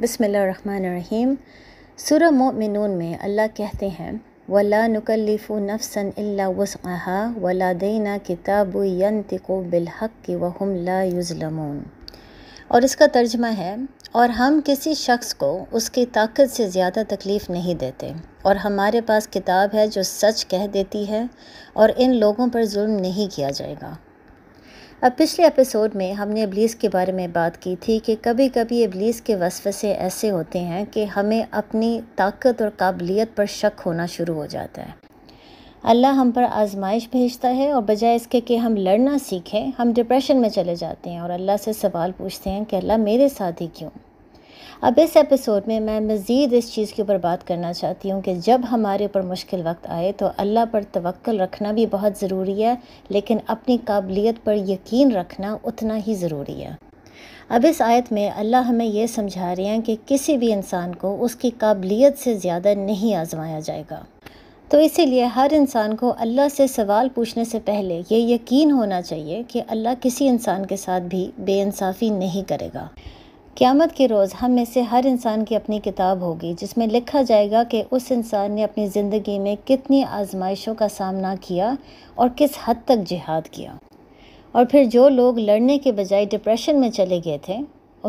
बसमीम सुर मोमिनून में अल्लाह कहते हैं वला नकल्लिफ़ नफसन वसहा वला देना किताब यंतिको बिलहक की वहम ला युजलमून और इसका तर्जमा है और हम किसी शख्स को उसकी ताकत से ज़्यादा तकलीफ़ नहीं देते और हमारे पास किताब है जो सच कह देती है और इन लोगों पर जुल्म नहीं किया जाएगा अब पिछले एपिसोड में हमने अबलीस के बारे में बात की थी कि कभी कभी अबलीस के वसवसे ऐसे होते हैं कि हमें अपनी ताकत और काबिलियत पर शक होना शुरू हो जाता है अल्लाह हम पर आजमाइश भेजता है और बजाय इसके कि हम लड़ना सीखें हम डिप्रेशन में चले जाते हैं और अल्लाह से सवाल पूछते हैं कि अल्लाह मेरे साथ ही क्यों अब इस एपिसोड में मैं मज़ीद इस चीज़ के ऊपर बात करना चाहती हूँ कि जब हमारे ऊपर मुश्किल वक्त आए तो अल्लाह पर तवक्ल रखना भी बहुत ज़रूरी है लेकिन अपनी काबिलियत पर यकीन रखना उतना ही ज़रूरी है अब इस आयत में अल्लाह हमें यह समझा रहे हैं कि किसी भी इंसान को उसकी काबिलियत से ज़्यादा नहीं आजमाया जाएगा तो इसीलिए हर इंसान को अल्लाह से सवाल पूछने से पहले ये यकीन होना चाहिए कि अल्लाह किसी इंसान के साथ भी बेइंसाफ़ी नहीं करेगा क़्यामत के रोज़ हम में से हर इंसान की अपनी किताब होगी जिसमें लिखा जाएगा कि उस इंसान ने अपनी ज़िंदगी में कितनी आजमाइशों का सामना किया और किस हद तक जिहाद किया और फिर जो लोग लड़ने के बजाय डिप्रेशन में चले गए थे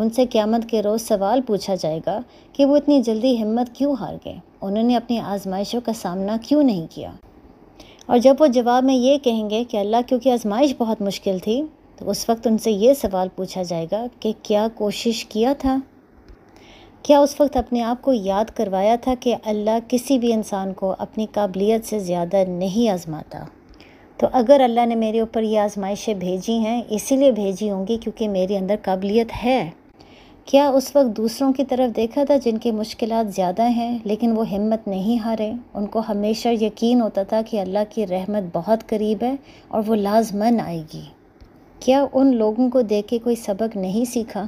उनसे क़्यामत के रोज़ सवाल पूछा जाएगा कि वो इतनी जल्दी हिम्मत क्यों हार गए उन्होंने अपनी आजमाइशों का सामना क्यों नहीं किया और जब वो जवाब में ये कहेंगे कि अल्लाह क्योंकि आजमाइश बहुत मुश्किल थी तो उस वक्त उनसे ये सवाल पूछा जाएगा कि क्या कोशिश किया था क्या उस वक्त अपने आप को याद करवाया था कि अल्लाह किसी भी इंसान को अपनी काबिलियत से ज़्यादा नहीं आज़माता तो अगर अल्लाह ने मेरे ऊपर ये आजमाइशें भेजी हैं इसीलिए भेजी होंगी क्योंकि मेरे अंदर काबिलियत है क्या उस वक्त दूसरों की तरफ देखा था जिनकी मुश्किल ज़्यादा हैं लेकिन वो हिम्मत नहीं हारे उनको हमेशा यकीन होता था कि अल्लाह की रहमत बहुत करीब है और वो लाजमन आएगी क्या उन लोगों को देख के कोई सबक नहीं सीखा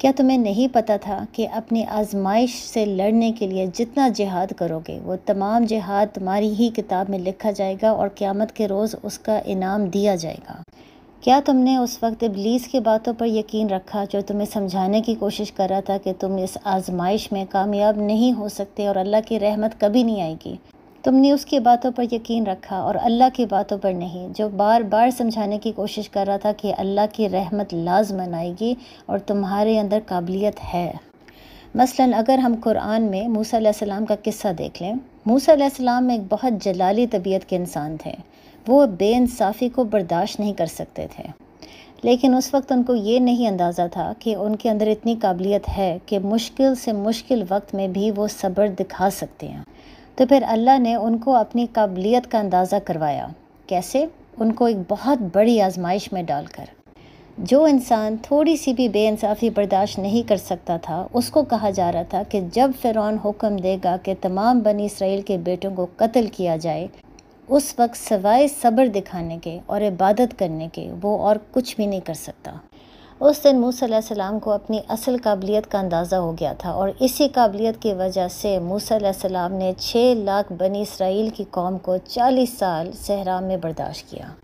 क्या तुम्हें नहीं पता था कि अपनी आजमाइश से लड़ने के लिए जितना जिहाद करोगे वो तमाम जिहाद तुम्हारी ही किताब में लिखा जाएगा और क़्यामत के रोज़ उसका इनाम दिया जाएगा क्या तुमने उस वक्त इबलीस की बातों पर यकीन रखा जो तुम्हें समझाने की कोशिश कर रहा था कि तुम इस आजमाइश में कामयाब नहीं हो सकते और अल्लाह की रहमत कभी नहीं आएगी तुमने उसकी बातों पर यकीन रखा और अल्लाह की बातों पर नहीं जो बार बार समझाने की कोशिश कर रहा था कि अल्लाह की रहमत लाजमन आएगी और तुम्हारे अंदर काबिलियत है मसलन अगर हम कुरान में मूसा सलाम का किस्सा देख लें मूसा सलाम एक बहुत जलाली तबीयत के इंसान थे वो बेइंसाफ़ी को बर्दाश्त नहीं कर सकते थे लेकिन उस वक्त उनको ये नहीं अंदाज़ा था कि उनके अंदर इतनी काबिलियत है कि मुश्किल से मुश्किल वक्त में भी वो सब्र दिखा सकते हैं तो फिर अल्लाह ने उनको अपनी काबिलियत का अंदाज़ा करवाया कैसे उनको एक बहुत बड़ी आजमाइश में डालकर जो इंसान थोड़ी सी भी बेइंसाफ़ी बर्दाश्त नहीं कर सकता था उसको कहा जा रहा था कि जब फ़िरौन हुक्म देगा कि तमाम बनी इसराइल के बेटों को कत्ल किया जाए उस वक्त सवाए सब्र दिखाने के और इबादत करने के वो और कुछ भी नहीं कर सकता उस दिन मूसा सलाम को अपनी असल काबिलियत का अंदाज़ा हो गया था और इसी काबिलियत की वजह से मूसा सलाम ने छः लाख बनी इसराइल की कौम को चालीस साल सहरा में बर्दाश्त किया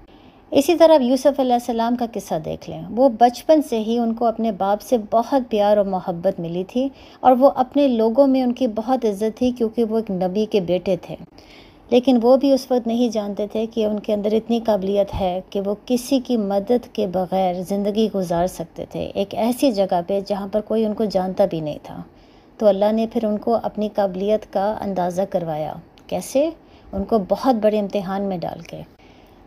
इसी तरह आप सलाम का किस्सा देख लें वो बचपन से ही उनको अपने बाप से बहुत प्यार और मोहब्बत मिली थी और वो अपने लोगों में उनकी बहुत इज्जत थी क्योंकि वो एक नबी के बेटे थे लेकिन वो भी उस वक्त नहीं जानते थे कि उनके अंदर इतनी काबिलियत है कि वो किसी की मदद के बग़ैर ज़िंदगी गुजार सकते थे एक ऐसी जगह पे जहाँ पर कोई उनको जानता भी नहीं था तो अल्लाह ने फिर उनको अपनी काबिलियत का अंदाज़ा करवाया कैसे उनको बहुत बड़े इम्तहान में डाल के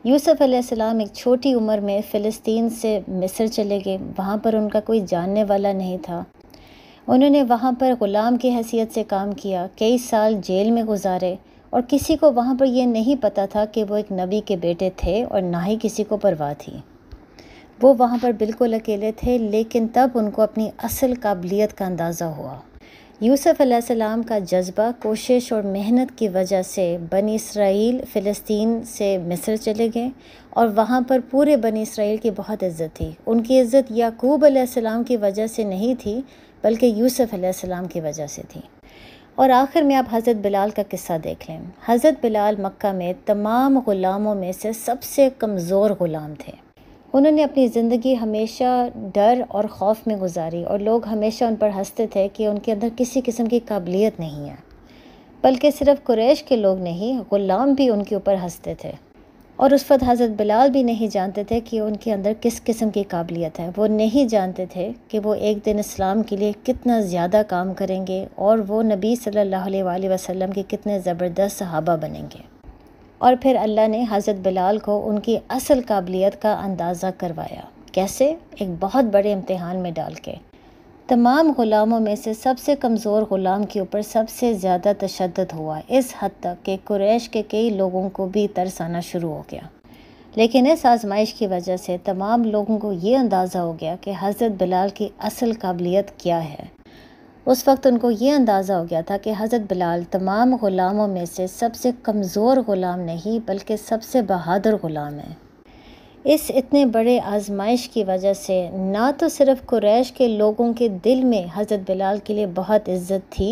यूसुफ आसमाम एक छोटी उम्र में फ़िलिस्तीन से मिस्र चले गए वहाँ पर उनका कोई जानने वाला नहीं था उन्होंने वहाँ पर ग़ुलाम की हैसियत से काम किया कई साल जेल में गुजारे और किसी को वहाँ पर यह नहीं पता था कि वो एक नबी के बेटे थे और ना ही किसी को परवाह थी वो वहाँ पर बिल्कुल अकेले थे लेकिन तब उनको अपनी असल काबिलियत का अंदाज़ा हुआ यूसुफ अलैहिस्सलाम का जज्बा कोशिश और मेहनत की वजह से बनी इसराइल फ़िलिस्तीन से मिस्र चले गए और वहाँ पर पूरे बनी इसराइल की बहुत इज़्ज़त थी उनकी इज़्ज़त याकूब अलैहिस्सलाम की वजह से नहीं थी बल्कि यूसुफ अलैहिस्सलाम की वजह से थी और आखिर में आप हज़रत बिलाल का किस्सा देख लें हज़रत बिलाल मक्का में तमाम ग़ुलामों में से सबसे कमज़ोर ग़ुलाम थे उन्होंने अपनी ज़िंदगी हमेशा डर और खौफ में गुजारी और लोग हमेशा उन पर हंसते थे कि उनके अंदर किसी किस्म की काबिलियत नहीं है बल्कि सिर्फ कुरैश के लोग नहीं ग़ुलाम भी उनके ऊपर हंसते थे और उस वक्त हज़रत बिलाल भी नहीं जानते थे कि उनके अंदर किस किस्म की काबिलियत है वो नहीं जानते थे कि वो एक दिन इस्लाम के लिए कितना ज़्यादा काम करेंगे और वो नबी सल्लल्लाहु अलैहि वसल्लम के कितने ज़बरदस्त सहाबा बनेंगे और फिर अल्लाह ने हज़रत बिलाल को उनकी असल काबिलियत का अंदाज़ा करवाया कैसे एक बहुत बड़े इम्तहान में डाल के तमाम ग़ुलामों में से सबसे कमज़ोर ग़ुलाम के ऊपर सबसे ज़्यादा तशद हुआ इस हद तक कि कुरैश के कई लोगों को भी तरस आना शुरू हो गया लेकिन इस आजमाइश की वजह से तमाम लोगों को ये अंदाज़ा हो गया कि हज़रत बिलाल की असल काबिलियत क्या है उस वक्त उनको ये अंदाज़ा हो गया था कि हज़रत बिलाल तमाम ग़ुलामों में से सबसे कमज़ोर ग़ुलाम नहीं बल्कि सबसे बहादुर ग़ुलाम है इस इतने बड़े आजमाइश की वजह से ना तो सिर्फ कुरैश के लोगों के दिल में हज़रत बिलाल के लिए बहुत इज़्ज़त थी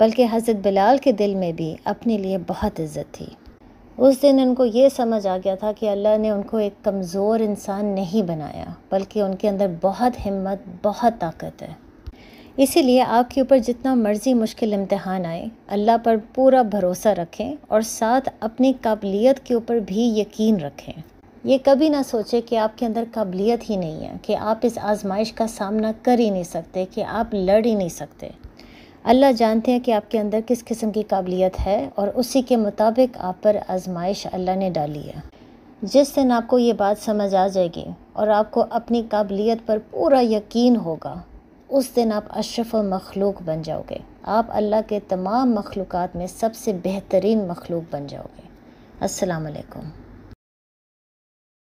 बल्कि हज़रत बिलाल के दिल में भी अपने लिए बहुत इज़्ज़त थी उस दिन उनको ये समझ आ गया था कि अल्लाह ने उनको एक कमज़ोर इंसान नहीं बनाया बल्कि उनके अंदर बहुत हिम्मत बहुत ताकत है इसीलिए आपके ऊपर जितना मर्ज़ी मुश्किल इम्तहान आए अल्लाह पर पूरा भरोसा रखें और साथ अपनी काबिलियत के ऊपर भी यकीन रखें ये कभी ना सोचे कि आपके अंदर काबिलियत ही नहीं है कि आप इस आजमाइश का सामना कर ही नहीं सकते कि आप लड़ ही नहीं सकते अल्लाह जानते हैं कि आपके अंदर किस किस्म की काबिलियत है और उसी के मुताबिक आप पर आजमाइश अल्लाह ने डाली है जिस दिन आपको ये बात समझ आ जाएगी और आपको अपनी काबिलियत पर पूरा यकीन होगा उस दिन आप अशरफ मखलूक बन जाओगे आप अल्लाह के तमाम मखलूक़ात में सबसे बेहतरीन मखलूक बन जाओगे असलकम